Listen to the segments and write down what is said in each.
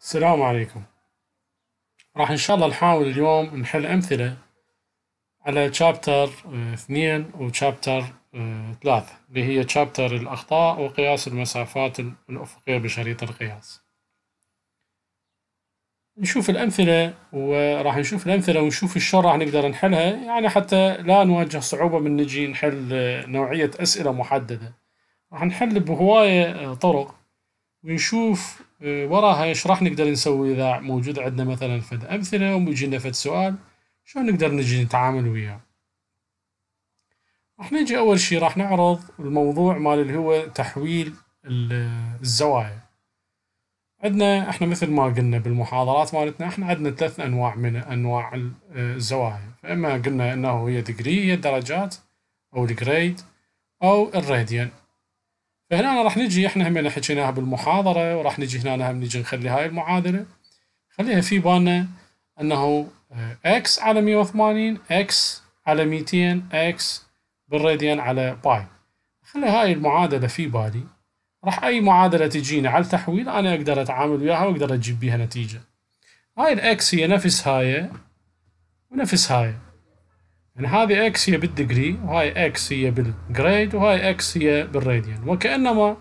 السلام عليكم راح إن شاء الله نحاول اليوم نحل أمثلة على شابتر آه، اثنين وشابتر آه، ثلاثة اللي هي شابتر الأخطاء وقياس المسافات الأفقية بشريط القياس نشوف الأمثلة وراح نشوف الأمثلة ونشوف شلون راح نقدر نحلها يعني حتى لا نواجه صعوبة من نجي نحل آه، نوعية أسئلة محددة راح نحل بهواية طرق ونشوف إيه، وراها راح نقدر نسوي اذا موجود عندنا مثلا فد امثله ويجينا لنا فد سؤال شلون نقدر نجي نتعامل وياه راح نجي اول شيء راح نعرض الموضوع مال اللي هو تحويل الزوايا عندنا احنا مثل ما قلنا بالمحاضرات مالتنا احنا عندنا ثلاث انواع من انواع آه، الزوايا فاما قلنا انه هي ديجري هي الدرجات او الجريد او الراديان فهنا راح نجي احنا هم حكيناها بالمحاضره وراح نجي هنا هم نجي نخلي هاي المعادله خليها في بالنا انه اكس آه، على 180 اكس على 200 اكس بالراديان على باي خلي هاي المعادله في بالي راح اي معادله تجيني على التحويل انا اقدر اتعامل وياها واقدر اجيب بيها نتيجه هاي الاكس هي نفس هاي ونفس هاي يعني هذه اكس هي بالدجري وهاي اكس هي بالجريد وهاي اكس هي بالراديان وكأنما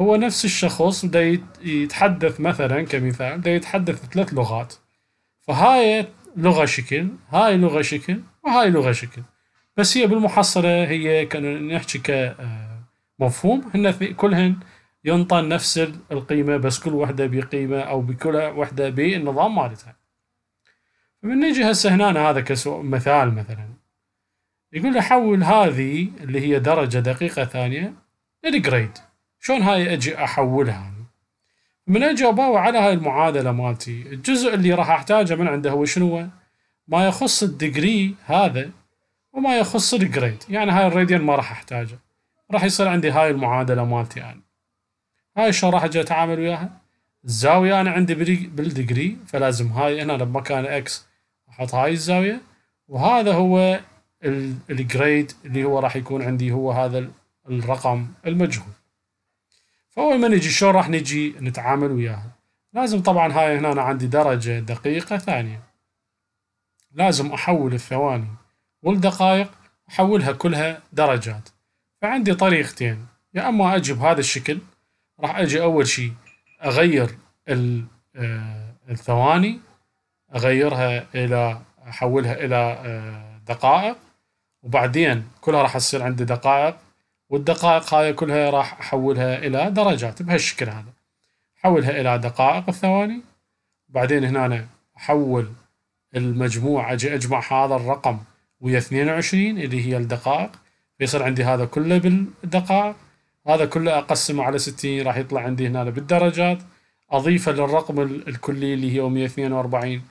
هو نفس الشخص بده يتحدث مثلا كمثال بده يتحدث ثلاث لغات فهاي لغة شكل هاي لغة شكل وهاي لغة شكل بس هي بالمحصلة هي كان نحكي كمفهوم آه، هن كلهن ينطى نفس القيمة بس كل وحدة بقيمة أو بكل وحدة بالنظام مالتها فمن نجي هسه هنا هذا كمثال مثلا يقول له حول هذه اللي هي درجة دقيقة ثانية للجريد شلون هاي اجي احولها من اجي اباوع على هاي المعادلة مالتي الجزء اللي راح احتاجه من عنده هو شنو ما يخص الدجري هذا وما يخص الجريد يعني هاي الراديان ما راح احتاجه راح يصير عندي هاي المعادلة مالتي يعني هاي شلون راح اجي اتعامل وياها الزاوية انا عندي بالدجري فلازم هاي هنا بمكان اكس احط هاي الزاوية وهذا هو الجريد اللي هو راح يكون عندي هو هذا الرقم المجهول فاول ما نجي شلون راح نجي نتعامل وياها لازم طبعا هاي هنا أنا عندي درجة دقيقة ثانية لازم أحول الثواني والدقائق أحولها كلها درجات فعندي طريقتين يا أما أجي بهذا الشكل راح أجي أول شيء أغير آه، الثواني أغيرها إلى أحولها إلى آه، دقائق وبعدين كلها راح تصير عندي دقائق والدقائق هاي كلها راح أحولها إلى درجات بهالشكل هذا أحولها إلى دقائق الثواني بعدين هنا أنا أحول المجموع أجي أجمع هذا الرقم ويا 22 اللي هي الدقائق فيصير عندي هذا كله بالدقائق هذا كله أقسمه على 60 راح يطلع عندي هنا بالدرجات أضيفه للرقم الكلي اللي هي 142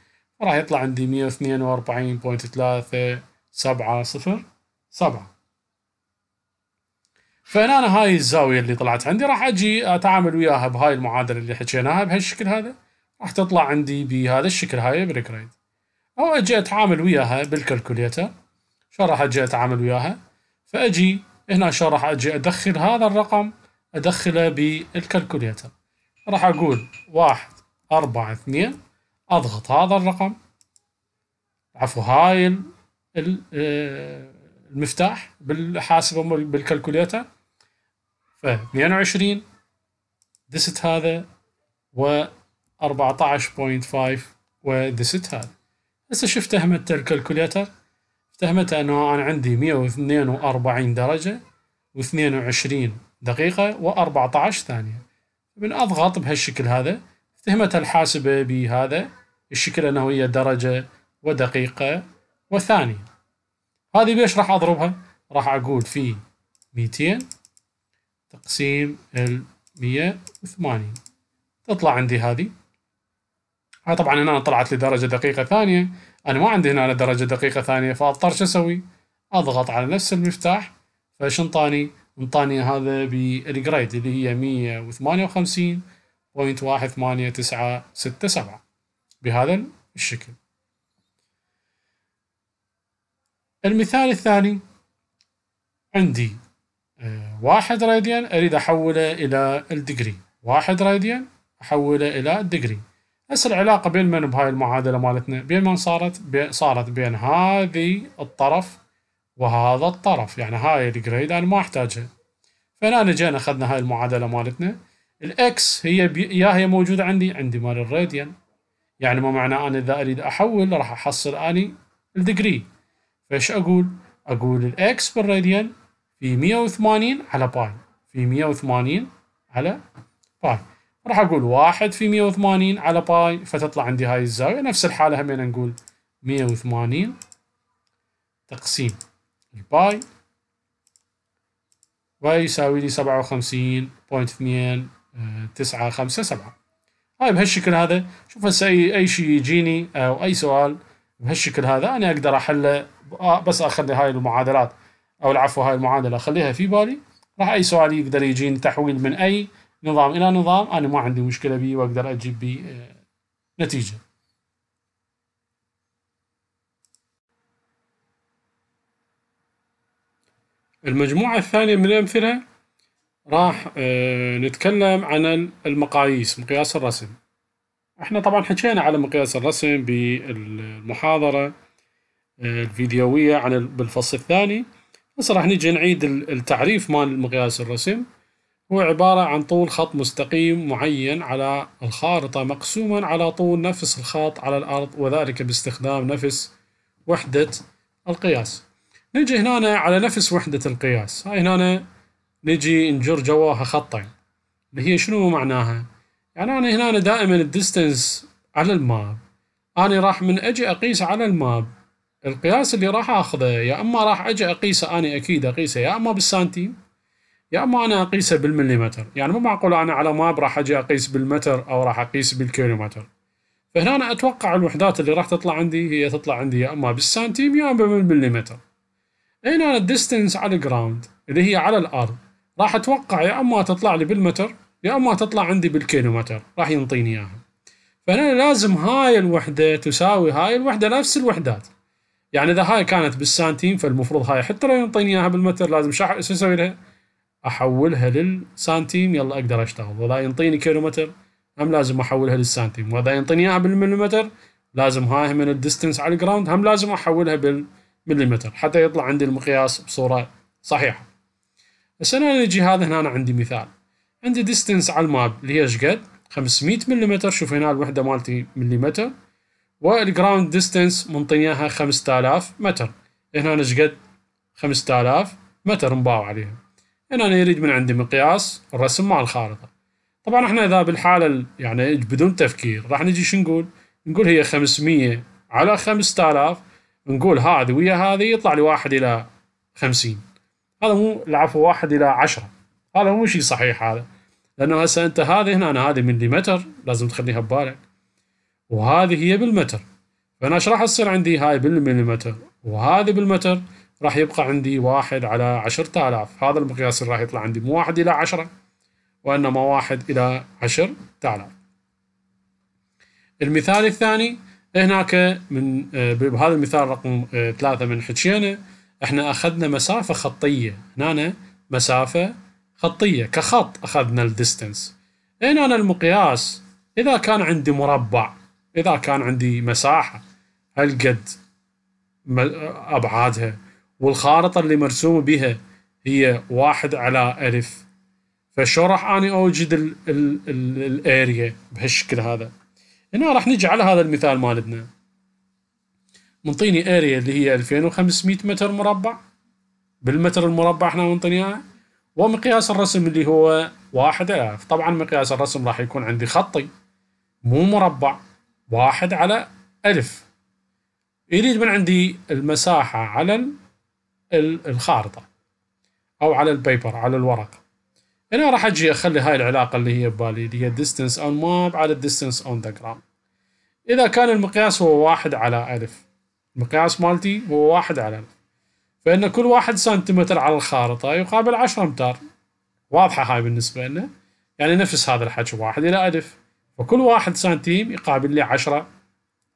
راح يطلع عندي 142.3 سبعة صفر سبعة فهنا أنا هاي الزاوية اللي طلعت عندي راح أجي أتعامل وياها بهاي المعادلة اللي حكيناها بهالشكل هذا راح تطلع عندي بهذا الشكل هاي بالجريد أو أجي أتعامل وياها بالكالكوليتر شو راح أجي أتعامل وياها فأجي هنا شو راح أجي أدخل هذا الرقم أدخله بالكالكوليتر راح أقول واحد أربعة اثنين أضغط هذا الرقم عفوا هاي آه، المفتاح بالحاسبه بالكالكوليتر ف 22 ديست هذا و 14.5 وديست هذا هسه شفت اهمت الكالكوليتر افتهمته انه انا عندي 142 درجه و22 دقيقه و14 ثانيه من اضغط بهالشكل هذا افتهمت الحاسبه بهذا الشكل انه هي درجه ودقيقه والثانية هذه بيش راح أضربها راح أقول في 200 تقسيم ال 180 تطلع عندي هذه هاي طبعا هنا طلعت لي درجة دقيقة ثانية أنا ما عندي هنا درجة دقيقة ثانية فأضطر شو أسوي أضغط على نفس المفتاح فشنطاني انطاني هذا بالجريد اللي هي سبعة بهذا الشكل المثال الثاني عندي آه، واحد راديان أريد أحوله إلى الدجري واحد راديان أحوله إلى الدجري هسه العلاقة بين من بهاي المعادلة مالتنا بين من صارت بي صارت بين هذه الطرف وهذا الطرف يعني هاي الجريد أنا ما أحتاجها فهنا جينا أخذنا هاي المعادلة مالتنا الإكس هي بي... يا هي موجودة عندي عندي مال الراديان يعني ما معناه أنا إذا أريد أحول راح أحصل أني الدجري فايش أقول؟ أقول الإكس بالراديان في 180 على باي في 180 على باي راح أقول واحد في 180 على باي فتطلع عندي هاي الزاوية نفس الحالة همين نقول 180 تقسيم الباي ويساوي لي 57.2957 هاي آه، طيب، بهالشكل هذا شوف هسه اي شيء يجيني او اي سؤال بهالشكل هذا انا اقدر احله آه، بس اخلي هاي المعادلات او العفو هاي المعادله اخليها في بالي راح اي سؤال يقدر يجيني تحويل من اي نظام الى نظام انا ما عندي مشكله بيه واقدر اجيب بيه آه، نتيجه المجموعة الثانية من الأمثلة راح آه، نتكلم عن المقاييس مقياس الرسم احنا طبعا حكينا على مقياس الرسم بالمحاضرة الفيديويه على بالفصل الثاني هسه راح نجي نعيد التعريف مال مقياس الرسم هو عبارة عن طول خط مستقيم معين على الخارطة مقسوما على طول نفس الخط على الأرض وذلك باستخدام نفس وحدة القياس نجي هنا على نفس وحدة القياس هاي هنا نجي نجر جواها خطين اللي هي شنو معناها يعني أنا هنا دائما الديستنس على الماب أنا راح من أجي أقيس على الماب القياس اللي راح اخذه يا اما راح اجي اقيسه انا اكيد اقيسه يا اما بالسنتيم يا اما انا اقيسه بالمليمتر، يعني مو معقول انا على ماب راح اجي اقيس بالمتر او راح اقيس بالكيلومتر. فهنا أنا اتوقع الوحدات اللي راح تطلع عندي هي تطلع عندي يا اما بالسنتيم يا اما بالمليمتر. هنا انا الديستنس على الجراوند اللي هي على الارض راح اتوقع يا اما تطلع لي بالمتر يا اما تطلع عندي بالكيلومتر راح ينطيني اياها. فهنا لازم هاي الوحده تساوي هاي الوحده نفس الوحدات. يعني اذا هاي كانت بالسنتيم فالمفروض هاي حتى لو ينطيني اياها بالمتر لازم شح... شو اسوي لها؟ احولها للسنتيم يلا اقدر اشتغل واذا ينطيني متر هم لازم احولها للسنتيم واذا ينطيني اياها بالمليمتر لازم هاي من الديستنس على الجراوند هم لازم احولها بالمليمتر حتى يطلع عندي المقياس بصوره صحيحه. بس انا نجي هذا هنا أنا عندي مثال عندي ديستنس على الماب اللي هي ايش قد؟ 500 مليمتر شوف هنا الوحده مالتي مليمتر والجراوند ديستنس اياها 5000 متر هنا ايش قد 5000 متر مباو عليها هنا أنا يريد من عندي مقياس الرسم مع الخارطة طبعا احنا اذا بالحالة يعني بدون تفكير راح نجي شو نقول نقول هي 500 على 5000 نقول هذه ويا هذه يطلع لي 1 الى 50 هذا مو العفو 1 الى 10 هذا مو شيء صحيح هذا لانه هسه انت هذه هنا أنا هذه مليمتر لازم تخليها ببالك وهذه هي بالمتر فأنا إيش راح تصير عندي هاي بالمليمتر وهذه بالمتر راح يبقى عندي واحد على عشرة آلاف هذا المقياس اللي راح يطلع عندي مو واحد إلى عشرة وإنما واحد إلى عشرة آلاف المثال الثاني هناك من بهذا آه، المثال رقم آه، ثلاثة من حجينا احنا اخذنا مسافة خطية هنا مسافة خطية كخط اخذنا الديستنس هنا المقياس اذا كان عندي مربع اذا كان عندي مساحه هالقد ابعادها والخارطه اللي مرسومه بها هي واحد على الف فشو راح اني اوجد الاريا بهالشكل هذا هنا راح نجي على هذا المثال مالتنا منطيني اريا اللي هي 2500 متر مربع بالمتر المربع احنا منطينيها اياها ومقياس الرسم اللي هو 1000 طبعا مقياس الرسم راح يكون عندي خطي مو مربع واحد على ألف يريد من عندي المساحة على الخارطة أو على البيبر على الورقة هنا راح أجي أخلي هاي العلاقة اللي هي ببالي اللي هي distance on map على distance on the ground إذا كان المقياس هو واحد على ألف المقياس مالتي هو واحد على ألف فإن كل واحد سنتيمتر على الخارطة يقابل عشرة أمتار واضحة هاي بالنسبة لنا يعني نفس هذا الحجم واحد إلى ألف وكل واحد سنتيم يقابل لي 10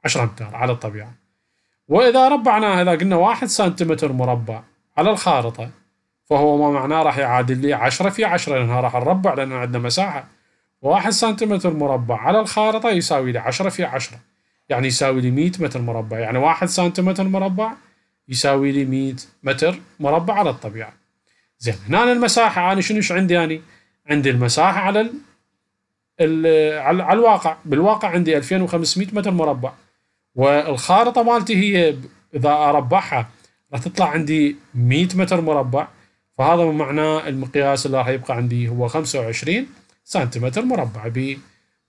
10 امتار على الطبيعة وإذا ربعناها إذا قلنا واحد سنتيمتر مربع على الخارطة فهو ما معناه راح يعادل لي 10 في 10 لأنها راح نربع لأن عندنا مساحة واحد سنتيمتر مربع على الخارطة يساوي لي 10 في 10 يعني يساوي لي 100 متر مربع يعني واحد سنتيمتر مربع يساوي لي 100 متر مربع على الطبيعة زين هنا المساحة أنا شنو ايش عندي انا عندي المساحة على على الواقع بالواقع عندي 2500 متر مربع والخارطه مالتي هي اذا اربعها راح تطلع عندي 100 متر مربع فهذا معناه المقياس اللي راح يبقى عندي هو 25 سنتيمتر مربع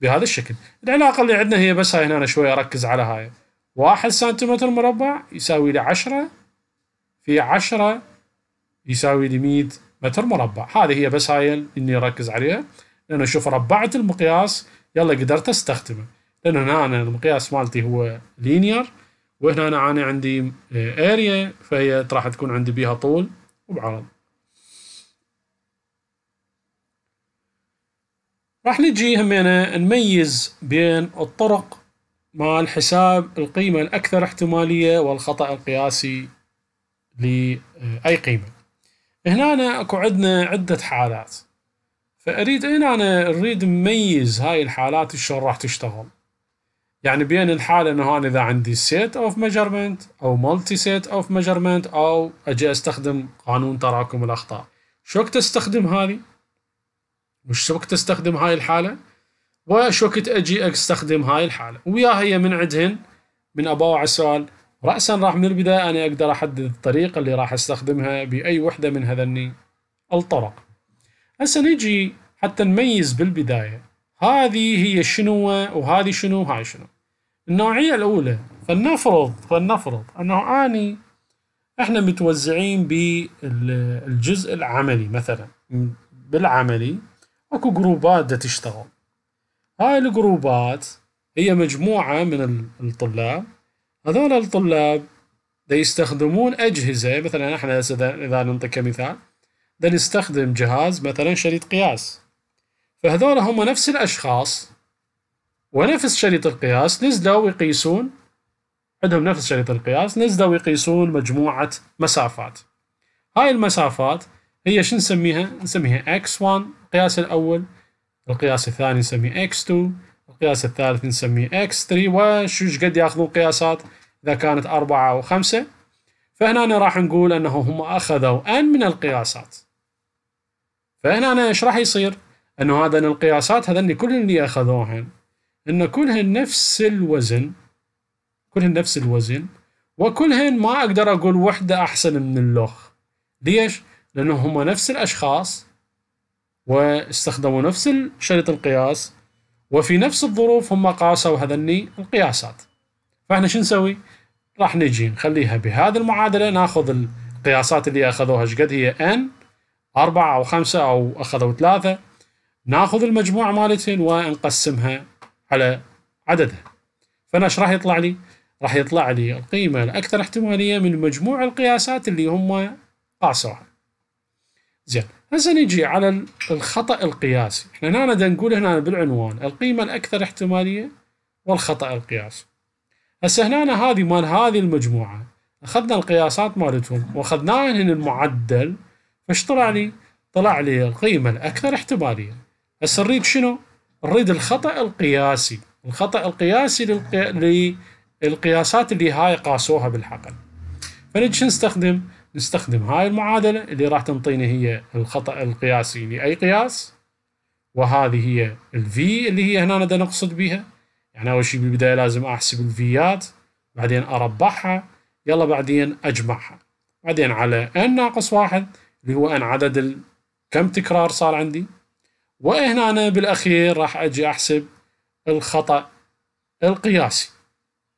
بهذا الشكل العلاقه اللي عندنا هي بس هاي هنا شويه اركز على هاي 1 سنتيمتر مربع يساوي لي 10 في 10 يساوي لي 100 متر مربع هذه هي بس هاي اللي نركز عليها لانه شوف ربعت المقياس يلا قدرت استخدمه لان هنا أنا المقياس مالتي هو لينير وهنا أنا, عندي اريا آه، فهي راح تكون عندي بيها طول وبعرض راح نجي همينا نميز بين الطرق مال حساب القيمة الأكثر احتمالية والخطأ القياسي لأي قيمة هنا أكو عندنا عدة حالات فأريد هنا أنا أريد مميز هاي الحالات شلون راح تشتغل يعني بين الحالة أنه أنا إذا عندي سيت اوف ميجرمنت أو مالتي سيت اوف ميجرمنت أو أجي أستخدم قانون تراكم الأخطاء شو وقت أستخدم هذه؟ وش وقت أستخدم هاي الحالة؟ وش وقت أجي أستخدم هاي الحالة؟ ويا هي من عندهن من أبوع السؤال رأسا راح من البداية أنا أقدر أحدد الطريقة اللي راح أستخدمها بأي وحدة من هذني الطرق هسه نجي حتى نميز بالبداية هذه هي شنو وهذه شنو وهاي شنو النوعية الأولى فلنفرض فلنفرض أنه أني احنا متوزعين بالجزء العملي مثلا بالعملي اكو جروبات دا تشتغل هاي الجروبات هي مجموعة من الطلاب هذول الطلاب دا يستخدمون أجهزة مثلا احنا إذا ننطي كمثال ده نستخدم جهاز مثلا شريط قياس فهذول هم نفس الأشخاص ونفس شريط القياس نزلوا يقيسون عندهم نفس شريط القياس نزلوا ويقيسون مجموعة مسافات هاي المسافات هي شو نسميها؟ نسميها x1 القياس الأول القياس الثاني نسميه x2 القياس الثالث نسميه x3 وشو قد ياخذون قياسات إذا كانت أربعة أو خمسة فهنا راح نقول أنه هم أخذوا n من القياسات فهنا أنا ايش راح يصير؟ انه هذا القياسات هذني كل اللي اخذوهن انه كلهن نفس الوزن كلهن نفس الوزن وكلهن ما اقدر اقول وحده احسن من اللخ ليش؟ لانه هم نفس الاشخاص واستخدموا نفس شريط القياس وفي نفس الظروف هم قاسوا هذني القياسات فاحنا شو نسوي؟ راح نجي نخليها بهذه المعادله ناخذ القياسات اللي اخذوها ايش قد هي ان أربعة أو خمسة أو أخذوا ثلاثة ناخذ المجموعة مالتهن ونقسمها على عددها فأنا ايش راح يطلع لي؟ راح يطلع لي القيمة الأكثر احتمالية من مجموع القياسات اللي هم قاسوها زين هسه نجي على الخطأ القياسي احنا هنا نقول هنا بالعنوان القيمة الأكثر احتمالية والخطأ القياسي هسه هنا هذه مال هذه المجموعة أخذنا القياسات مالتهم وأخذناهن المعدل فايش طلع لي؟ طلع لي القيمة الأكثر احتمالية بس نريد شنو؟ نريد الخطأ القياسي الخطأ القياسي للقي... للقياسات اللي هاي قاسوها بالحقل فنجي نستخدم؟ نستخدم هاي المعادلة اللي راح تنطيني هي الخطأ القياسي لأي قياس وهذه هي الفي اللي هي هنا نقدر نقصد بها يعني أول شيء بالبداية لازم أحسب الفيات بعدين اربحها يلا بعدين أجمعها بعدين على n ناقص واحد اللي هو ان عدد ال... كم تكرار صار عندي وهنا أنا بالاخير راح اجي احسب الخطا القياسي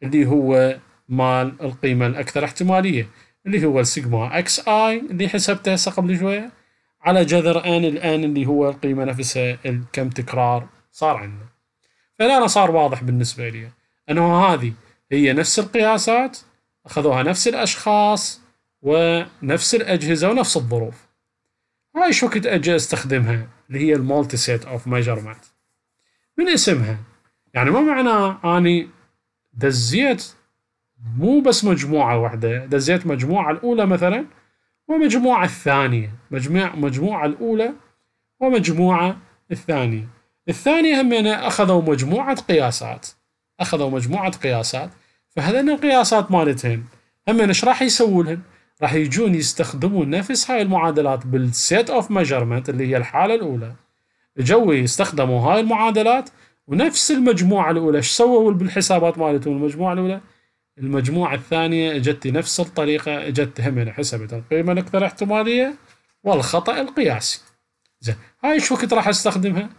اللي هو مال القيمه الاكثر احتماليه اللي هو السيجما اكس اي اللي حسبته هسه قبل شويه على جذر ان الان اللي هو القيمه نفسها كم تكرار صار عندنا فالان صار واضح بالنسبه لي انه هذه هي نفس القياسات اخذوها نفس الاشخاص ونفس الأجهزة ونفس الظروف هاي شو كنت أجي أستخدمها اللي هي المالتي سيت أوف ميجرمنت من اسمها يعني ما معناه أني دزيت مو بس مجموعة واحدة دزيت مجموعة الأولى مثلا ومجموعة الثانية مجموعة مجموعة الأولى ومجموعة الثانية الثانية همين أخذوا مجموعة قياسات أخذوا مجموعة قياسات فهذين القياسات مالتهن همين ايش راح يسووا لهم؟ راح يجون يستخدمون نفس هاي المعادلات بالسيت اوف ميجرمنت اللي هي الحاله الاولى جوي يستخدموا هاي المعادلات ونفس المجموعه الاولى ايش سووا بالحسابات مالتهم المجموعه الاولى المجموعه الثانيه اجت نفس الطريقه اجت هم حسبت القيمه الاكثر احتماليه والخطا القياسي زين هاي ايش وقت راح استخدمها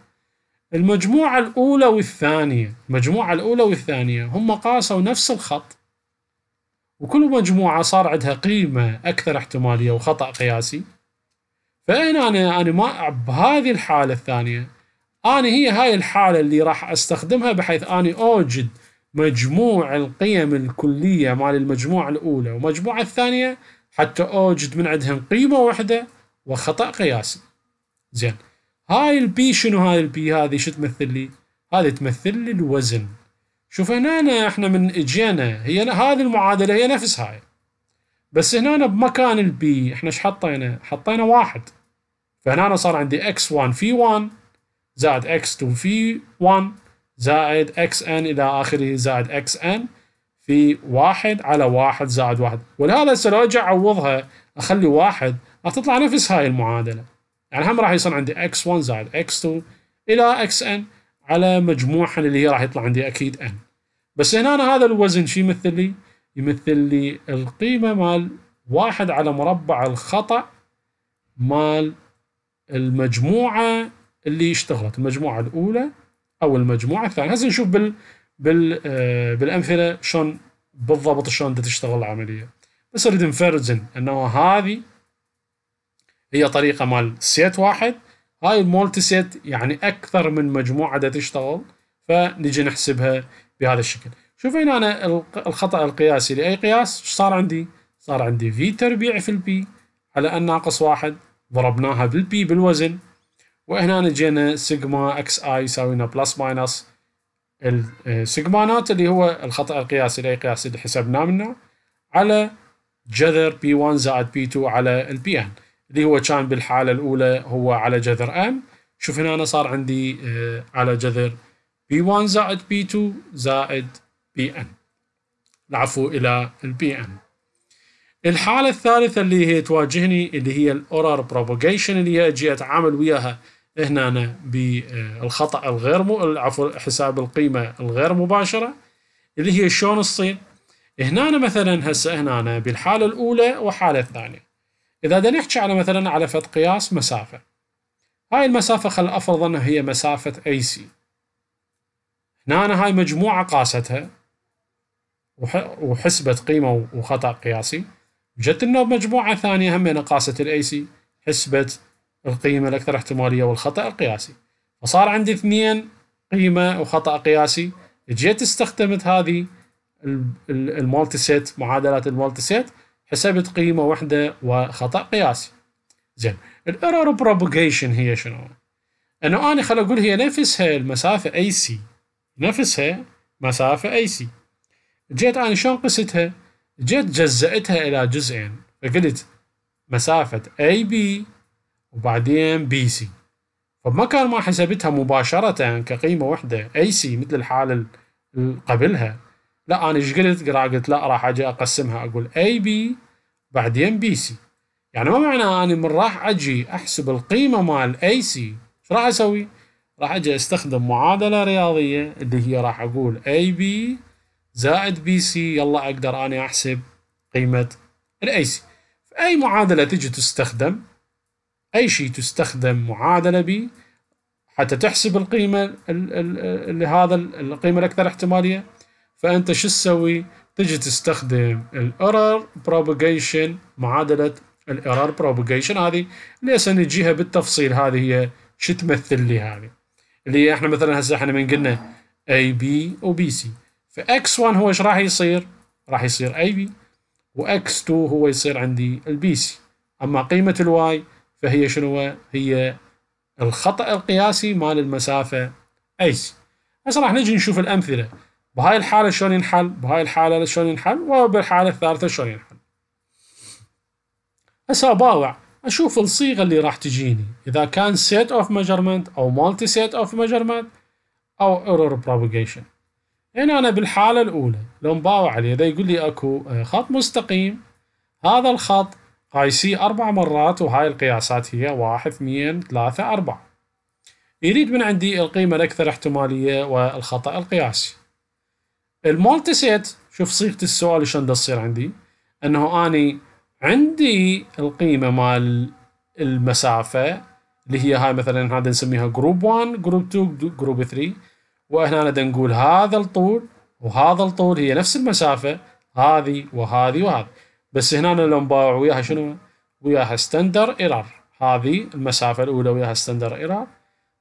المجموعه الاولى والثانيه المجموعه الاولى والثانيه هم قاسوا نفس الخط وكل مجموعة صار عندها قيمة أكثر احتمالية وخطأ قياسي فهنا أنا أنا ما بهذه الحالة الثانية أنا هي هاي الحالة اللي راح أستخدمها بحيث أنا أوجد مجموع القيم الكلية مال المجموعة الأولى والمجموعة الثانية حتى أوجد من عندهم قيمة واحدة وخطأ قياسي زين هاي البي شنو هاي البي هذه شو تمثل لي؟ هذه تمثل لي الوزن شوف هنا احنا من اجينا هي هذه المعادله هي نفس هاي بس هنا بمكان البي احنا ايش حطينا؟ حطينا واحد فهنا صار عندي x1 في 1 زائد x2 في 1 زائد xn الى اخره زائد xn في 1 على 1 زائد 1 ولهذا هسه لو اجي اعوضها اخلي واحد راح تطلع نفس هاي المعادله يعني هم راح يصير عندي x1 زائد x2 الى xn على مجموعها اللي هي راح يطلع عندي اكيد ان بس هنا أنا هذا الوزن شو يمثل لي؟ يمثل لي القيمة مال واحد على مربع الخطأ مال المجموعة اللي اشتغلت المجموعة الأولى أو المجموعة الثانية هسه نشوف بال بال آه، بالأمثلة شلون بالضبط شلون تشتغل العملية بس اريد نفرزن أنه هذه هي طريقة مال سيت واحد هاي المولتي سيت يعني اكثر من مجموعه دا تشتغل فنجي نحسبها بهذا الشكل شوف هنا انا الخطا القياسي لاي قياس ايش صار عندي صار عندي في تربيع في البي على ان ناقص واحد ضربناها بالبي بالوزن وهنا جينا سيجما اكس اي يساوينا بلس ماينس السيجما آه، نوت اللي هو الخطا القياسي لاي قياس اللي حسبناه منه على جذر بي 1 زائد بي 2 على البي ان اللي هو كان بالحالة الأولى هو على جذر M شوف هنا أنا صار عندي آه، على جذر B1 زائد B2 زائد Bn العفو إلى Bn الحالة الثالثة اللي هي تواجهني اللي هي الأورر بروبوغيشن اللي هي أجي أتعامل وياها هنا بالخطأ آه، الغير م... عفوا حساب القيمة الغير مباشرة اللي هي شلون تصير هنا مثلا هسه هنا بالحالة الأولى والحالة الثانية إذا دا نحكي على مثلا على فد قياس مسافة هاي المسافة خل أفرض أنها هي مسافة أي سي هنا أنا هاي مجموعة قاستها وحسبت قيمة وخطأ قياسي جت إنه بمجموعة ثانية هم قاست الأي سي حسبت القيمة الأكثر احتمالية والخطأ القياسي فصار عندي اثنين قيمة وخطأ قياسي جيت استخدمت هذه المالتي سيت معادلات المالتي سيت حسبت قيمة واحدة وخطأ قياسي زين الايرور بروبوجيشن هي شنو؟ انه انا خل اقول هي نفسها المسافة اي سي نفسها مسافة اي سي جيت انا شلون قستها؟ جيت جزأتها الى جزئين فقلت مسافة اي بي وبعدين بي سي كان ما حسبتها مباشرة كقيمة واحدة اي سي مثل الحالة اللي قبلها لا انا ايش قلت؟ قلت لا راح اجي اقسمها اقول اي بي بعدين بي سي يعني ما معنى اني من راح اجي احسب القيمه مال اي سي ايش راح اسوي؟ راح اجي استخدم معادله رياضيه اللي هي راح اقول اي بي زائد بي سي يلا اقدر اني احسب قيمه الاي سي فاي معادله تجي تستخدم اي شيء تستخدم معادله بي حتى تحسب القيمه لهذا القيمه الاكثر احتماليه فأنت شو تسوي؟ تجي تستخدم الايرور بروباجيشن معادلة الايرور بروباجيشن هذه ليس نجيها بالتفصيل هذه هي شو تمثل لي هذه اللي هي احنا مثلا هسه احنا من قلنا اي بي وبي سي فاكس 1 هو ايش راح يصير؟ راح يصير اي بي واكس 2 هو يصير عندي البي سي اما قيمة الواي فهي شنو هي الخطأ القياسي مال المسافة اي سي هسه راح نجي نشوف الامثله بهاي الحالة شلون ينحل بهاي الحالة شلون ينحل وبالحالة الثالثة شلون ينحل هسه أباوع أشوف الصيغة اللي راح تجيني إذا كان set of measurement أو multi set of measurement أو error propagation هنا أنا بالحالة الأولى لو مباوع عليه إذا يقول لي أكو آه، خط مستقيم هذا الخط قايسيه أربع مرات وهاي القياسات هي واحد اثنين ثلاثة أربعة يريد من عندي القيمة الأكثر احتمالية والخطأ القياسي المالتسيت شوف صيغه السؤال شلون تصير عندي انه اني عندي القيمه مال المسافه اللي هي هاي مثلا هذا نسميها جروب 1 جروب 2 جروب 3 وهنا نقول هذا الطول وهذا الطول هي نفس المسافه هذه وهذه وهذه بس هنا لو نباع وياها شنو؟ وياها ستاندر ايرور هذه المسافه الاولى وياها ستاندر ايرور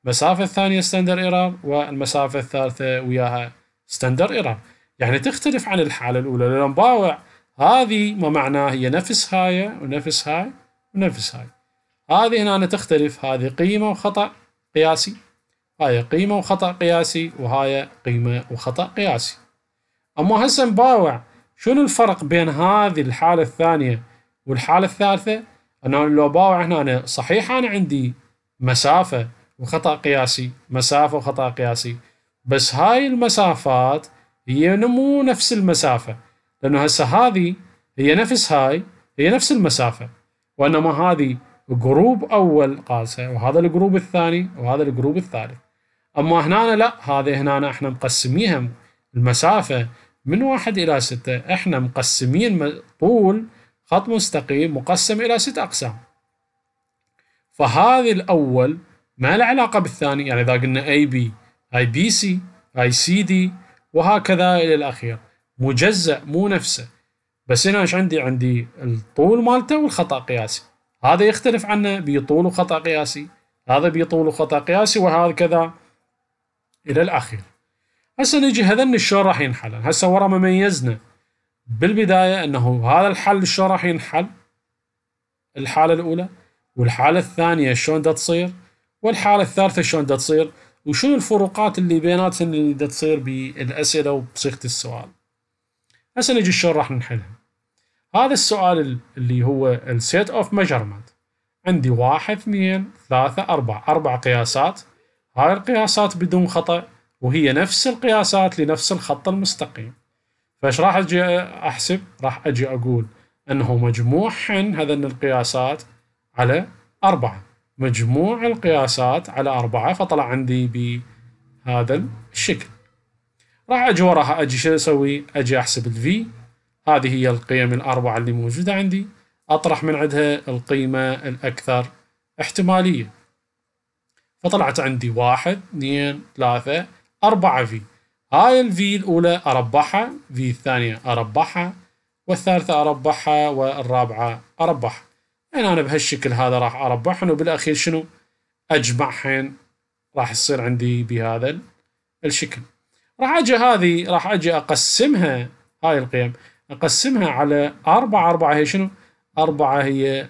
المسافه الثانيه ستاندر ايرور والمسافه الثالثه وياها ستاندر ايرور يعني تختلف عن الحالة الأولى لأن باوع هذه ما معناه هي نفس هاي ونفس هاي ونفس هاي هذه هنا تختلف هذه قيمة وخطأ قياسي هاي قيمة وخطأ قياسي وهاي قيمة وخطأ قياسي أما هسه مباوع شنو الفرق بين هذه الحالة الثانية والحالة الثالثة أنا لو باوع هنا أنا صحيح أنا عندي مسافة وخطأ قياسي مسافة وخطأ قياسي بس هاي المسافات هي مو نفس المسافة لأنه هسه هذه هي نفس هاي هي نفس المسافة وإنما هذه جروب أول قاسة وهذا الجروب الثاني وهذا الجروب الثالث أما هنا لا هذه هنا إحنا مقسميها المسافة من واحد إلى ستة إحنا مقسمين طول خط مستقيم مقسم إلى ست أقسام فهذه الأول ما له علاقة بالثاني يعني إذا قلنا أي بي اي بي سي اي سي دي وهكذا الى الاخير مجزأ مو نفسه بس هنا ايش عندي عندي الطول مالته والخطا قياسي هذا يختلف عنه بطول وخطا قياسي هذا بطول وخطا قياسي وهكذا الى الاخير هسه نجي هذن شلون راح ينحل هسه ورا ما ميزنا بالبدايه انه هذا الحل شلون راح ينحل الحاله الاولى والحاله الثانيه شلون تصير والحاله الثالثه شلون تصير وشنو الفروقات اللي بيناتهم اللي دا تصير بالاسئله وبصيغه السؤال هسه نجي شلون راح نحلها هذا السؤال اللي هو السيت اوف ميجرمنت عندي واحد اثنين ثلاثة أربعة أربع قياسات هاي القياسات بدون خطأ وهي نفس القياسات لنفس الخط المستقيم فاش راح اجي احسب؟ راح اجي اقول انه مجموعهن هذن القياسات على أربعة مجموع القياسات على أربعة فطلع عندي بهذا الشكل راح أجي وراها أجي شو أسوي أجي أحسب V هذه هي القيم الأربعة اللي موجودة عندي أطرح من عندها القيمة الأكثر احتمالية فطلعت عندي واحد اثنين ثلاثة أربعة في هاي V الأولى أربحها V الثانية أربحها والثالثة أربحها والرابعة أربحها يعني انا بهالشكل هذا راح أربح وبالاخير شنو؟ حين راح يصير عندي بهذا الشكل. راح اجي هذه راح اجي اقسمها هاي القيم اقسمها على أربعة أربعة هي شنو؟ أربعة هي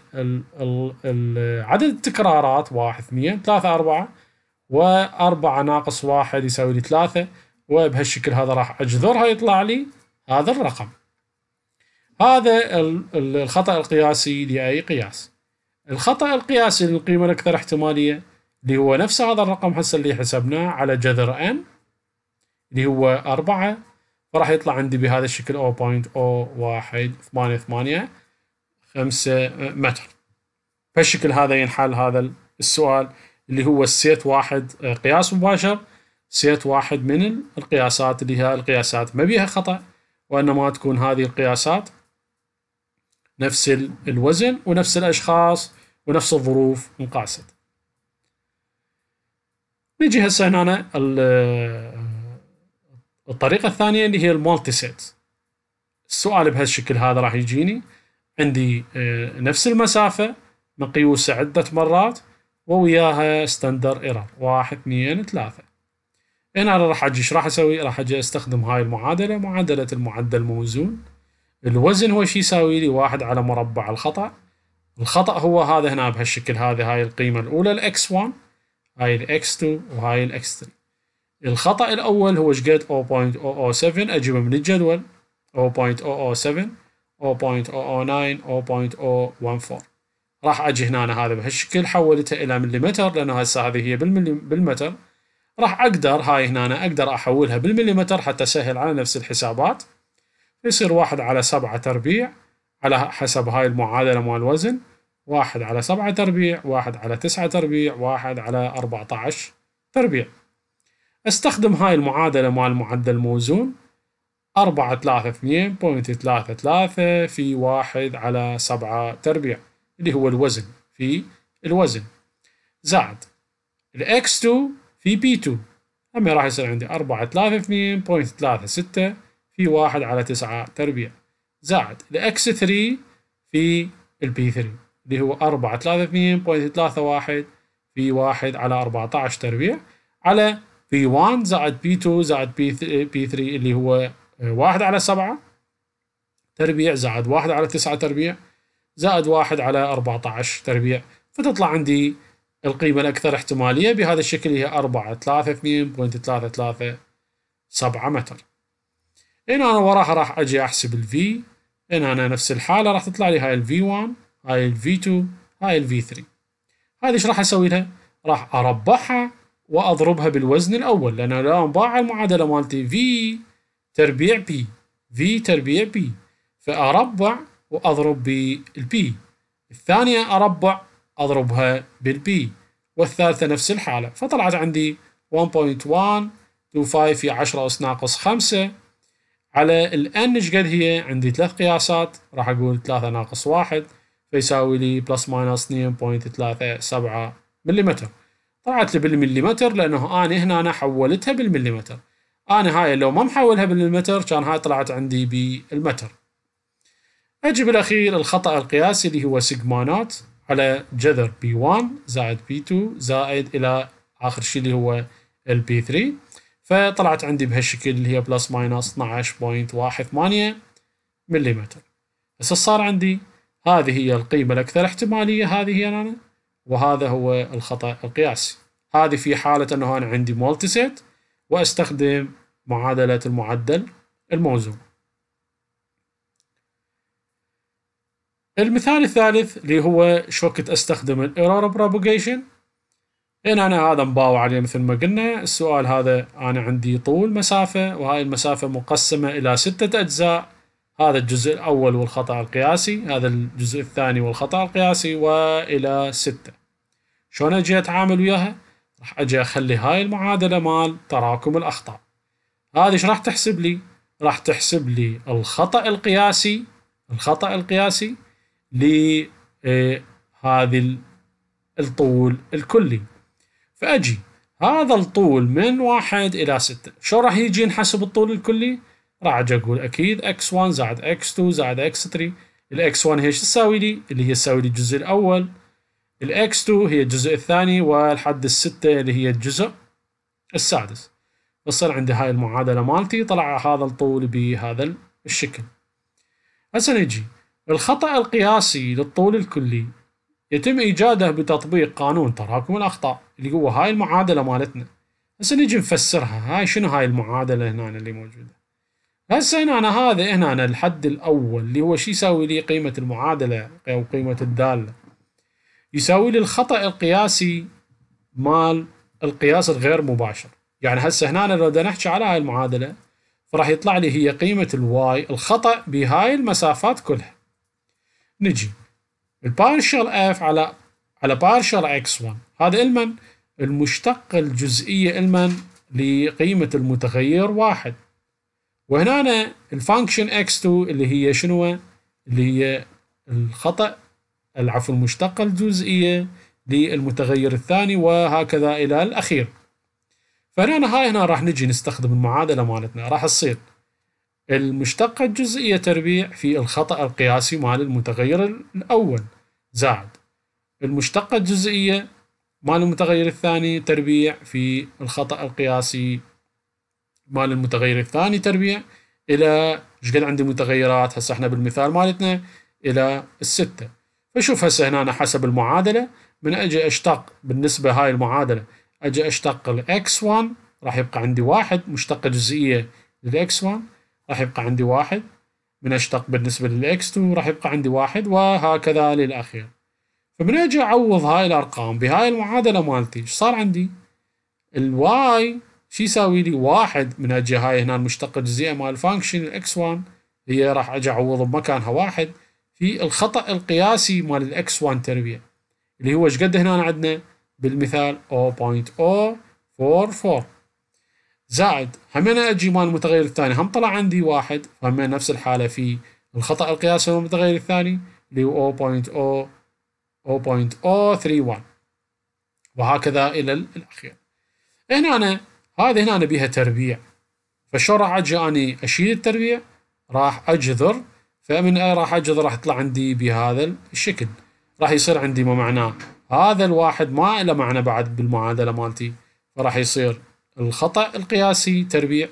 عدد التكرارات واحد اثنين ثلاثة أربعة وأربعة ناقص واحد يساوي لي ثلاثة وبهالشكل هذا راح أجذرها يطلع لي هذا الرقم هذا الخطأ القياسي لأي قياس الخطأ القياسي للقيمة الأكثر احتمالية اللي هو نفس هذا الرقم هسه اللي حسبناه على جذر n اللي هو 4 فراح يطلع عندي بهذا الشكل 0.01885 متر فالشكل هذا ينحل هذا السؤال اللي هو السيت واحد آه، قياس مباشر سيت واحد من القياسات اللي هي القياسات ما بيها خطأ وإنما تكون هذه القياسات نفس الوزن ونفس الأشخاص ونفس الظروف انقاست نجي هسه هنا الطريقة الثانية اللي هي المالتي سيت السؤال بهالشكل هذا راح يجيني عندي آه، نفس المسافة مقيوسة عدة مرات وياها ستاندر ايرور واحد اثنين ثلاثة هنا راح اجي ايش راح اسوي؟ راح اجي استخدم هاي المعادلة معادلة المعدل موزون الوزن هو شو يساوي لي واحد على مربع الخطأ الخطأ هو هذا هنا بهالشكل هذه هاي القيمة الأولى الإكس 1 هاي الإكس 2 وهاي الإكس 3 الخطأ الأول هو شقد 0.007 أجيبه من الجدول 0.007 0.009 0.014 راح اجي هنا هذا بهالشكل حولتها الى مليمتر لانه هسه هذه هي بالمتر راح اقدر هاي هنا أنا اقدر احولها بالمليمتر حتى اسهل على نفس الحسابات يصير واحد على سبعة تربيع على حسب هاي المعادلة مال الوزن واحد على سبعة تربيع واحد على تسعة تربيع واحد على أربعة عشر تربيع استخدم هاي المعادلة مال المعدل الموزون أربعة ثلاثة اثنين بوينت ثلاثة ثلاثة في واحد على سبعة تربيع اللي هو الوزن في الوزن زائد x 2 في p 2 هم راح يصير عندي أربعة ثلاثة اثنين بوينت ثلاثة ستة في 1 على 9 تربيع زائد الاكس 3 في البي 3 اللي هو 432.31 في 1 على 14 تربيع على بي 1 زائد بي 2 زائد بي 3 اللي هو 1 آه، على 7 تربيع زائد 1 على 9 تربيع زائد 1 على 14 تربيع فتطلع عندي القيمة الأكثر احتمالية بهذا الشكل هي 432.337 متر هنا انا وراها راح اجي احسب ال V هنا انا نفس الحاله راح تطلع لي هاي ال v 1 هاي v 2 هاي v 3 هذه ايش راح اسوي لها؟ راح اربعها واضربها بالوزن الاول لان الان باع المعادله مالتي V تربيع P V تربيع P فاربع واضرب بالبي الثانيه اربع اضربها بالبي والثالثه نفس الحاله فطلعت عندي 1.125 في 10 اس ناقص 5 على الان ايش قد هي عندي ثلاث قياسات راح اقول 3 ناقص 1 فيساوي لي بلس ماينس 2.37 ملم طلعت لي بالمليمتر لانه انا هنا أنا حولتها بالمليمتر انا هاي لو ما محولها بالمتر كان هاي طلعت عندي بالمتر اجي بالاخير الخطا القياسي اللي هو سيجمانات على جذر بي 1 زائد بي 2 زائد الى اخر شيء اللي هو البي 3 فطلعت عندي بهالشكل اللي هي بلس ماينس 12.18 ملم هسه صار عندي هذه هي القيمة الأكثر احتمالية هذه هي أنا وهذا هو الخطأ القياسي هذه في حالة أنه أنا عندي مولتي سيت وأستخدم معادلة المعدل الموزون المثال الثالث اللي هو شو كنت استخدم الايرور بروبوجيشن هنا انا هذا مباوع عليه مثل ما قلنا السؤال هذا انا عندي طول مسافه وهاي المسافه مقسمه الى سته اجزاء هذا الجزء الاول والخطا القياسي هذا الجزء الثاني والخطا القياسي والى سته شلون اجي اتعامل وياها راح اجي اخلي هاي المعادله مال تراكم الاخطاء هذه ايش راح تحسب لي راح تحسب لي الخطا القياسي الخطا القياسي لهذه إيه، الطول الكلي فأجي هذا الطول من واحد إلى ستة شو راح يجي نحسب الطول الكلي؟ راح أجي أقول أكيد x1 زائد x2 زائد x الx1 هي ايش تساوي لي؟ اللي هي تساوي لي الجزء الاول x الx2 هي الجزء الثاني والحد الستة اللي هي الجزء السادس بصير عندي هاي المعادلة مالتي طلع هذا الطول بهذا الشكل هسه نجي الخطأ القياسي للطول الكلي يتم ايجاده بتطبيق قانون تراكم الاخطاء اللي هو هاي المعادله مالتنا هسه نجي نفسرها هاي شنو هاي المعادله هنا اللي موجوده هسه هنا أنا هذا هنا أنا الحد الاول اللي هو شو يساوي لي قيمه المعادله او قيمه الداله يساوي لي الخطا القياسي مال القياس الغير مباشر يعني هسه هنا لو بدنا نحكي على هاي المعادله فراح يطلع لي هي قيمه الواي الخطا بهاي المسافات كلها نجي البارشل اف على على بارشل اكس 1 هذا المن المشتقه الجزئية المن لقيمة المتغير واحد وهنا الفانكشن اكس 2 اللي هي شنو اللي هي الخطأ العفو المشتقة الجزئية للمتغير الثاني وهكذا إلى الأخير فهنا هاي هنا راح نجي نستخدم المعادلة مالتنا راح تصير المشتقة الجزئية تربيع في الخطأ القياسي مال المتغير الأول زائد المشتقة الجزئية مال المتغير الثاني تربيع في الخطأ القياسي مال المتغير الثاني تربيع إلى ايش قد عندي متغيرات هسه احنا بالمثال مالتنا إلى الستة فشوف هسه هنا أنا حسب المعادلة من أجي أشتق بالنسبة هاي المعادلة أجي أشتق x 1 راح يبقى عندي واحد مشتقة جزئية x 1 راح يبقى عندي واحد من اشتق بالنسبة للإكس 2 راح يبقى عندي واحد وهكذا للأخير فمن أجي أعوض هاي الأرقام بهاي المعادلة مالتي ايش صار عندي الواي شو يساوي لي واحد من أجي هاي هنا المشتقة الجزئية مال الفانكشن الإكس 1 هي راح أجي أعوض بمكانها واحد في الخطأ القياسي مال الإكس 1 تربية اللي هو ايش قد هنا عندنا بالمثال 0.044 زائد همين اجي مال المتغير الثاني هم طلع عندي واحد فهمين نفس الحاله في الخطا القياسي للمتغير الثاني اللي هو 0.0 0.031 وهكذا الى الاخير هنا أنا هذه هنا أنا بيها تربيع فشو راح اجي اني اشيل التربيع راح اجذر فمن راح اجذر راح يطلع عندي بهذا الشكل راح يصير عندي ما معناه هذا الواحد ما له معنى بعد بالمعادله مالتي فراح يصير الخطأ القياسي تربيع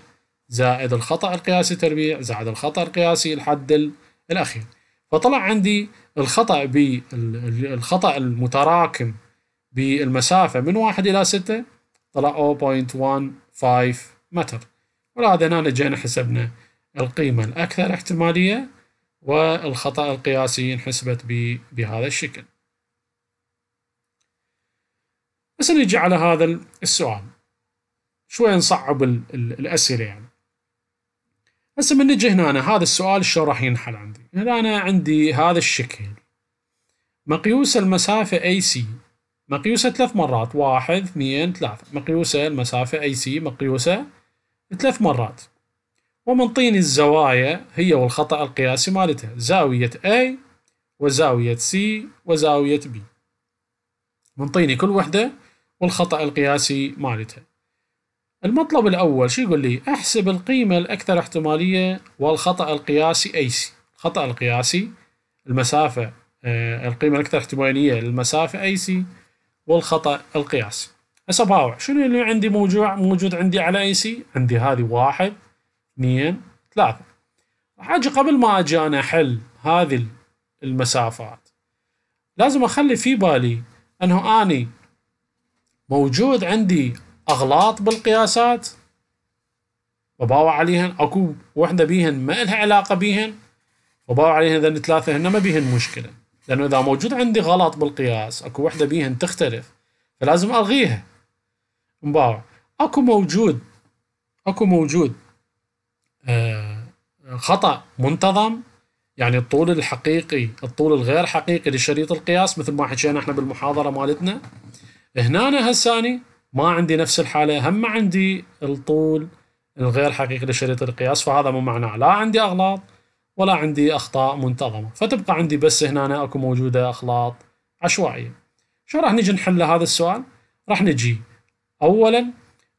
زائد الخطأ القياسي تربيع زائد الخطأ القياسي الحد الأخير فطلع عندي الخطأ بالخطأ المتراكم بالمسافة من واحد إلى ستة طلع 0.15 متر ولهذا هنا جينا حسبنا القيمة الأكثر احتمالية والخطأ القياسي انحسبت بهذا الشكل بس نجي على هذا السؤال شوي نصعب الاسئله يعني هسه من نجي هنا أنا هذا السؤال شلون راح ينحل عندي؟ هنا أنا عندي هذا الشكل مقيوس المسافة AC مقيوسة ثلاث مرات واحد اثنين ثلاثة مقيوسة المسافة AC مقيوسة ثلاث مرات ومنطيني الزوايا هي والخطأ القياسي مالتها زاوية A وزاوية C وزاوية B منطيني كل وحدة والخطأ القياسي مالتها المطلب الأول شو يقول لي احسب القيمة الأكثر احتمالية والخطأ القياسي أي سي الخطأ القياسي المسافة آه، القيمة الأكثر احتمالية للمسافة أي سي والخطأ القياسي هسه باوع شنو اللي عندي موجوع موجود عندي على أي سي عندي هذه واحد اثنين ثلاثة راح أجي قبل ما أجي أنا أحل هذه المسافات لازم أخلي في بالي أنه أني موجود عندي اغلاط بالقياسات وباوع عليهن اكو وحده بيهن ما لها علاقه بيهن وباوع عليهن ذن ثلاثه هن ما بيهن مشكله لانه اذا موجود عندي غلط بالقياس اكو وحده بيهن تختلف فلازم الغيها مباوع اكو موجود اكو موجود آه خطا منتظم يعني الطول الحقيقي الطول الغير حقيقي لشريط القياس مثل ما حكينا احنا بالمحاضره مالتنا هنا هساني ما عندي نفس الحالة هم ما عندي الطول الغير حقيقي لشريط القياس فهذا مو معناه لا عندي أغلاط ولا عندي أخطاء منتظمة فتبقى عندي بس هنا أكو موجودة أخلاط عشوائية شو راح نجي نحل هذا السؤال راح نجي أولا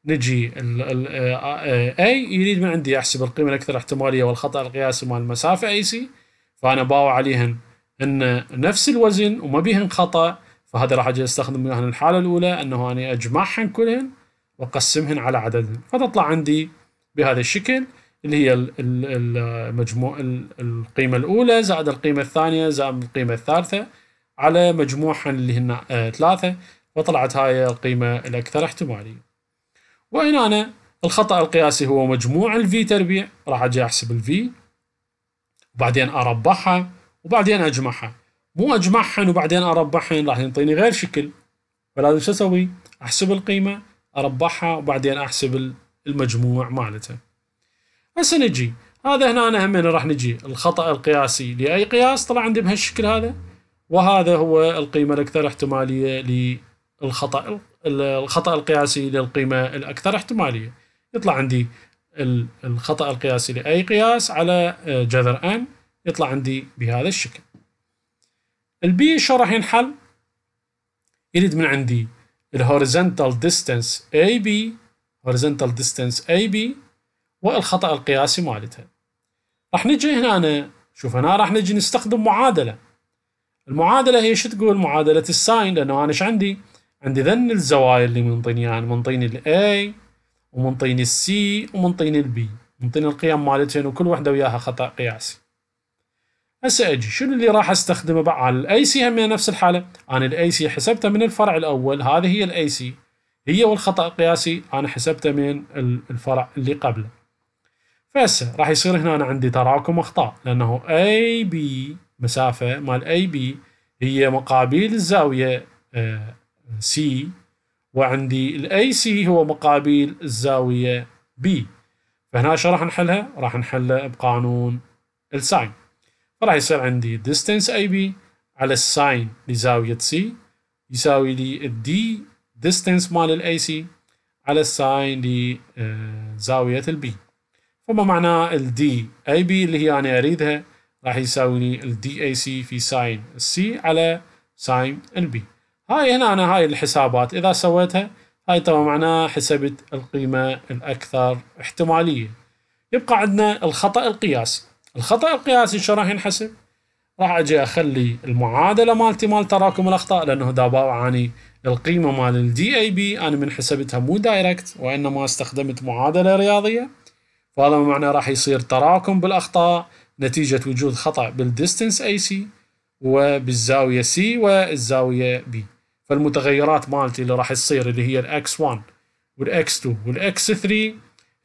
نجي الـ الـ A يريد من عندي أحسب القيمة الأكثر احتمالية والخطأ القياسي مال المسافة أي سي فأنا باو عليهن أن نفس الوزن وما بيهن خطأ فهذا راح اجي استخدم وياهن الحاله الاولى انه اني اجمعهن كلهن واقسمهن على عددهن فتطلع عندي بهذا الشكل اللي هي المجموع القيمه الاولى زائد القيمه الثانيه زائد القيمه الثالثه على مجموعهن اللي هن آه، ثلاثه وطلعت هاي القيمه الاكثر احتماليه. وهنا أنا الخطا القياسي هو مجموع الفي تربيع راح اجي احسب الفي وبعدين اربحها وبعدين اجمعها مو اجمعهن وبعدين اربحهن راح ينطيني غير شكل فلازم شو اسوي؟ احسب القيمه اربحها وبعدين احسب المجموع مالته. هسه نجي هذا هنا أنا همين راح نجي الخطا القياسي لاي قياس طلع عندي بهالشكل هذا وهذا هو القيمه الاكثر احتماليه للخطا الخطا القياسي للقيمه الاكثر احتماليه يطلع عندي الخطا القياسي لاي قياس على آه، جذر ان يطلع عندي بهذا الشكل البي شو راح ينحل؟ يريد من عندي الهوريزونتال ديستنس اي بي هوريزونتال ديستنس اي بي والخطأ القياسي مالتها راح نجي هنا أنا شوف هنا راح نجي نستخدم معادلة المعادلة هي شو تقول معادلة الساين لأنه أنا ايش عندي؟ عندي ذن الزوايا اللي منطيني يعني منطيني الاي ومنطيني السي ومنطيني البي منطيني القيم مالتين وكل وحدة وياها خطأ قياسي هسه اجي شنو اللي راح استخدمه بقى على الاي سي هم نفس الحاله انا الاي سي حسبته من الفرع الاول هذه هي الاي سي هي والخطا القياسي انا حسبته من الفرع اللي قبله فهسه راح يصير هنا أنا عندي تراكم اخطاء لانه اي بي مسافه مال اي بي هي مقابل الزاويه سي آه، وعندي الاي سي هو مقابل الزاويه بي فهنا شو راح نحلها؟ راح نحلها بقانون الساين فراح يصير عندي distance AB على الساين لزاوية C يساوي لي الدي distance مال الاي سي على الساين لزاوية آه، البي فما معناه الدي اي بي اللي هي انا اريدها راح يساوي لي الدي اي سي في ساين السي على ساين البي هاي هنا أنا هاي الحسابات إذا سويتها هاي طبعا معناها حسبت القيمة الأكثر احتمالية يبقى عندنا الخطأ القياسي الخطأ القياسي شو راح ينحسب؟ راح اجي اخلي المعادله مالتي مال تراكم الاخطاء لانه دابا اعاني القيمه مال الدي اي بي انا من حسبتها مو دايركت وانما استخدمت معادله رياضيه فهذا معنى راح يصير تراكم بالاخطاء نتيجه وجود خطا بالديستنس اي سي وبالزاويه سي والزاويه بي فالمتغيرات مالتي اللي راح تصير اللي هي الاكس 1 والاكس 2 والاكس 3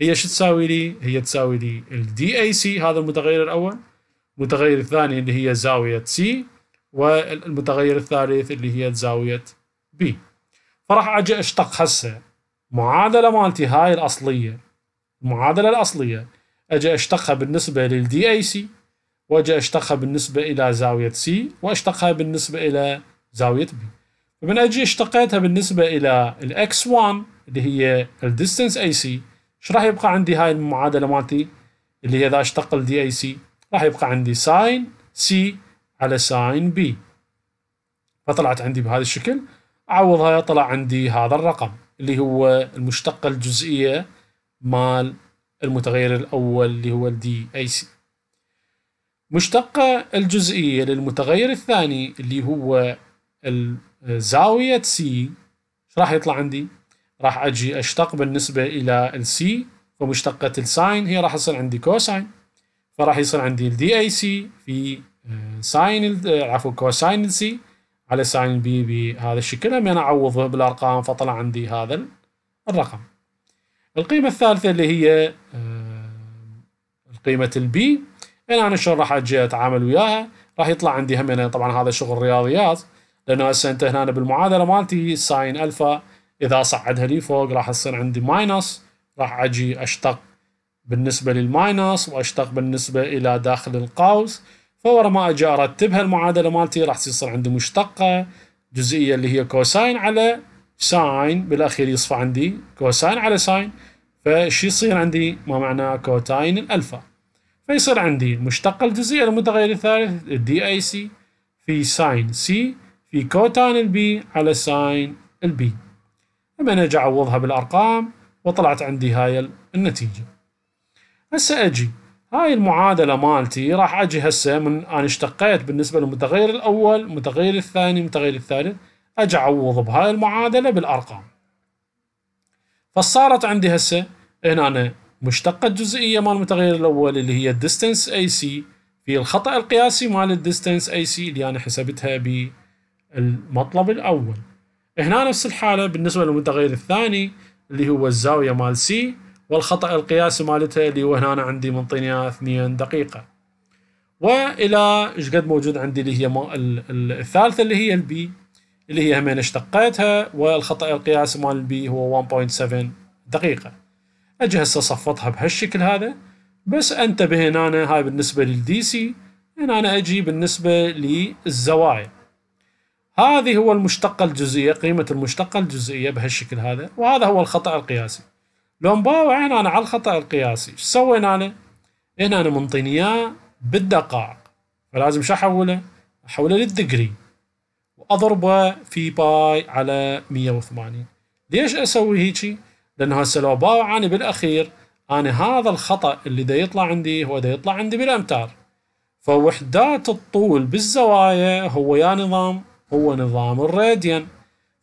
هي شو تساوي لي؟ هي تساوي لي الدي اي سي هذا المتغير الاول المتغير الثاني اللي هي زاوية سي والمتغير الثالث اللي هي زاوية بي فراح اجي اشتق هسه معادلة مالتي هاي الاصلية المعادلة الاصلية اجي اشتقها بالنسبة للدي اي سي واجي اشتقها بالنسبة الى زاوية سي واشتقها بالنسبة الى زاوية بي فمن اجي اشتقيتها بالنسبة الى الاكس 1 اللي هي الديستنس اي سي ايش راح يبقى عندي هاي المعادله مالتي اللي هي اذا اشتق دي اي سي راح يبقى عندي ساين سي على ساين بي فطلعت عندي بهذا الشكل اعوضها طلع عندي هذا الرقم اللي هو المشتقه الجزئيه مال المتغير الاول اللي هو الدي اي سي مشتقه الجزئيه للمتغير الثاني اللي هو زاويه سي راح يطلع عندي راح اجي اشتق بالنسبه الى السي فمشتقه الساين هي راح تصير عندي كوساين فراح يصير عندي الدي اي سي في ساين آه، آه، عفوا كوساين السي على ساين بي بهذا الشكل هم انا اعوضه بالارقام فطلع عندي هذا الرقم القيمه الثالثه اللي هي آه، قيمه البي هنا انا شلون راح اجي اتعامل وياها راح يطلع عندي هم طبعا هذا شغل رياضيات لانه هسه انت هنا بالمعادله مالتي ساين الفا اذا صعدها لي فوق راح تصير عندي ماينس راح اجي اشتق بالنسبه للماينس واشتق بالنسبه الى داخل القوس فورا ما اجي ارتبها المعادله مالتي راح تصير عندي مشتقه جزئيه اللي هي كوساين على ساين بالاخير يصفى عندي كوساين على ساين فش يصير عندي ما معناه كوتاين الالفا فيصير عندي المشتقه الجزئيه المتغير الثالث الدي اي سي في ساين سي في كوتاين البي على ساين البي لما اجي اعوضها بالارقام وطلعت عندي هاي النتيجه هسه اجي هاي المعادلة مالتي راح اجي هسه من انا اشتقيت بالنسبة للمتغير الاول، المتغير الثاني، المتغير الثالث، اجي اعوض بهاي المعادلة بالارقام. فصارت عندي هسه هنا أنا مشتقة جزئية مال المتغير الاول اللي هي الديستنس اي سي في الخطأ القياسي مال الديستنس اي سي اللي انا حسبتها بالمطلب الاول. هنا نفس الحالة بالنسبة للمتغير الثاني اللي هو الزاوية مال سي والخطأ القياسي مالتها اللي هو هنا عندي منطينية 2 دقيقة والى ايش قد موجود عندي اللي هي الثالثة اللي هي البي اللي هي همين اشتقيتها والخطأ القياسي مال البي هو 1.7 دقيقة اجي هسه صفطها بهالشكل هذا بس انتبه هنا هاي بالنسبة للدي سي هنا انا اجي بالنسبة للزوايا هذه هو المشتقة الجزئية قيمة المشتقة الجزئية بهالشكل هذا وهذا هو الخطأ القياسي لو نباوع هنا أنا على الخطأ القياسي شو سوينا أنا؟ هنا أنا منطيني إياه بالدقائق فلازم شو أحوله؟ أحوله للدجري وأضربه في باي على 180 ليش أسوي هيجي؟ لأنه هسه لو باوع أنا بالأخير أنا هذا الخطأ اللي دا يطلع عندي هو دا يطلع عندي بالأمتار فوحدات الطول بالزوايا هو يا نظام هو نظام الراديان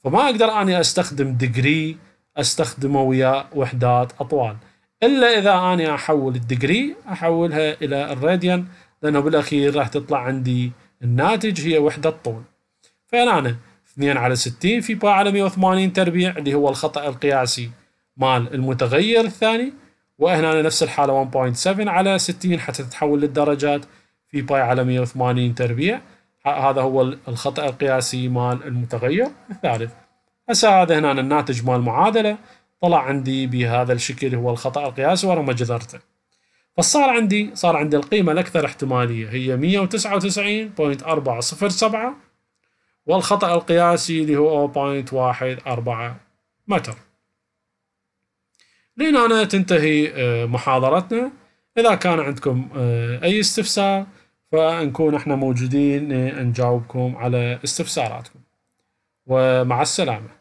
فما اقدر اني استخدم ديجري استخدمه ويا وحدات اطوال الا اذا اني احول الديجري احولها الى الراديان لانه بالاخير راح تطلع عندي الناتج هي وحده طول فهنا أنا 2 على 60 في باي على 180 تربيع اللي هو الخطا القياسي مال المتغير الثاني وهنا نفس الحاله 1.7 على 60 حتى تتحول للدرجات في باي على 180 تربيع هذا هو الخطأ القياسي مال المتغير الثالث هسه هذا هنا الناتج مال المعادلة طلع عندي بهذا الشكل هو الخطأ القياسي وأنا ما جذرته فصار عندي صار عندي القيمة الأكثر احتمالية هي 199.407 والخطأ القياسي اللي هو 0.14 متر لين أنا تنتهي آه، محاضرتنا إذا كان عندكم آه، أي استفسار فنكون احنا موجودين نجاوبكم على استفساراتكم ومع السلامه